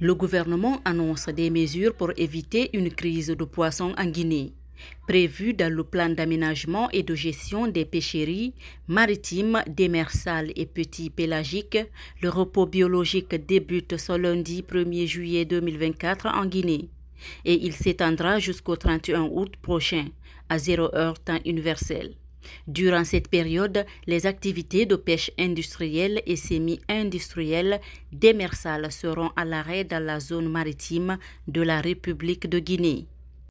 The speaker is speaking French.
Le gouvernement annonce des mesures pour éviter une crise de poissons en Guinée, Prévu dans le plan d'aménagement et de gestion des pêcheries maritimes, démersales et petits pélagiques. Le repos biologique débute ce lundi 1er juillet 2024 en Guinée et il s'étendra jusqu'au 31 août prochain à 0 heure temps universel. Durant cette période, les activités de pêche industrielle et semi-industrielle démersales seront à l'arrêt dans la zone maritime de la République de Guinée.